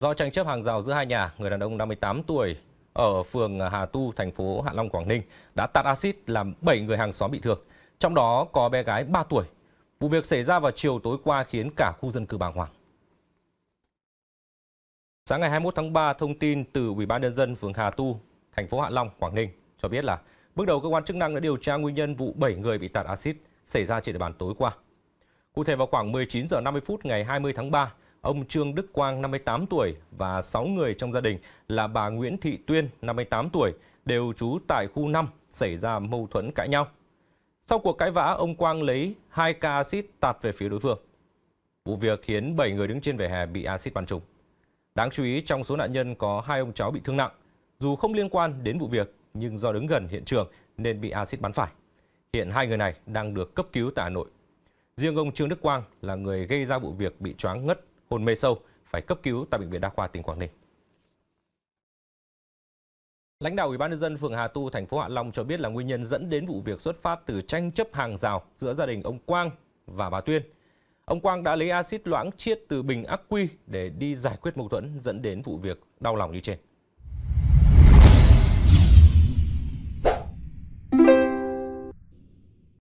Do tranh chấp hàng rào giữa hai nhà, người đàn ông 58 tuổi ở phường Hà Tu, thành phố Hạ Long, Quảng Ninh đã tạt axit làm 7 người hàng xóm bị thương, trong đó có bé gái 3 tuổi. Vụ việc xảy ra vào chiều tối qua khiến cả khu dân cư bàng hoàng. Sáng ngày 21 tháng 3, thông tin từ Ủy ban nhân dân phường Hà Tu, thành phố Hạ Long, Quảng Ninh cho biết là bước đầu cơ quan chức năng đã điều tra nguyên nhân vụ 7 người bị tạt axit xảy ra trên địa bàn tối qua. Cụ thể vào khoảng 19 giờ 50 phút ngày 20 tháng 3, ông Trương Đức Quang 58 tuổi và 6 người trong gia đình là bà Nguyễn Thị Tuyên 58 tuổi đều trú tại khu 5 xảy ra mâu thuẫn cãi nhau. Sau cuộc cãi vã, ông Quang lấy hai ca axit tạt về phía đối phương. Vụ việc khiến 7 người đứng trên vỉa hè bị axit bắn trúng. Đáng chú ý trong số nạn nhân có hai ông cháu bị thương nặng. Dù không liên quan đến vụ việc nhưng do đứng gần hiện trường nên bị axit bắn phải. Hiện hai người này đang được cấp cứu tại Hà Nội. Riêng ông Trương Đức Quang là người gây ra vụ việc bị choáng ngất hôn mê sâu phải cấp cứu tại bệnh viện đa khoa tỉnh Quảng Ninh. Lãnh đạo Ủy ban nhân dân phường Hà Tu, thành phố Hạ Long cho biết là nguyên nhân dẫn đến vụ việc xuất phát từ tranh chấp hàng rào giữa gia đình ông Quang và bà Tuyên. Ông Quang đã lấy axit loãng chiết từ bình ắc quy để đi giải quyết mâu thuẫn dẫn đến vụ việc đau lòng như trên.